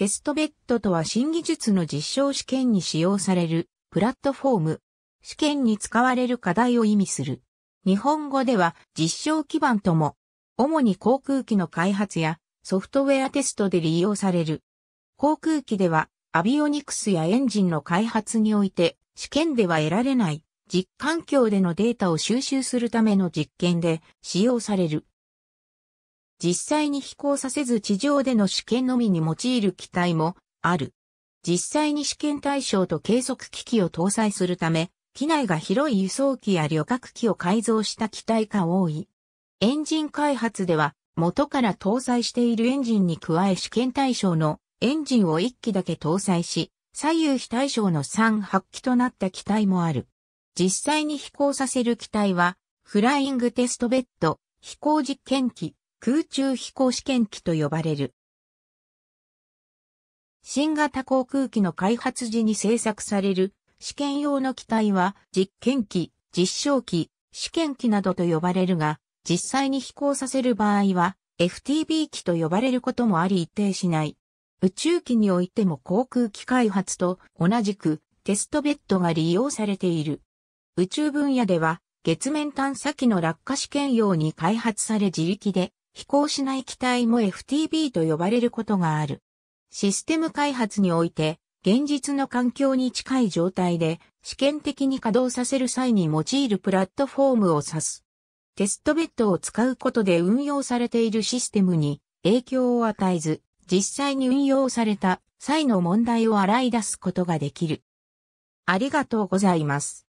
テストベッドとは新技術の実証試験に使用されるプラットフォーム、試験に使われる課題を意味する。日本語では実証基盤とも、主に航空機の開発やソフトウェアテストで利用される。航空機ではアビオニクスやエンジンの開発において試験では得られない実環境でのデータを収集するための実験で使用される。実際に飛行させず地上での試験のみに用いる機体もある。実際に試験対象と計測機器を搭載するため、機内が広い輸送機や旅客機を改造した機体が多い。エンジン開発では、元から搭載しているエンジンに加え試験対象のエンジンを1機だけ搭載し、左右非対称の3発機となった機体もある。実際に飛行させる機体は、フライングテストベッド、飛行実験機、空中飛行試験機と呼ばれる。新型航空機の開発時に製作される試験用の機体は実験機、実証機、試験機などと呼ばれるが、実際に飛行させる場合は FTB 機と呼ばれることもあり一定しない。宇宙機においても航空機開発と同じくテストベッドが利用されている。宇宙分野では月面探査機の落下試験用に開発され自力で飛行しない機体も FTB と呼ばれることがある。システム開発において、現実の環境に近い状態で試験的に稼働させる際に用いるプラットフォームを指す。テストベッドを使うことで運用されているシステムに影響を与えず、実際に運用された際の問題を洗い出すことができる。ありがとうございます。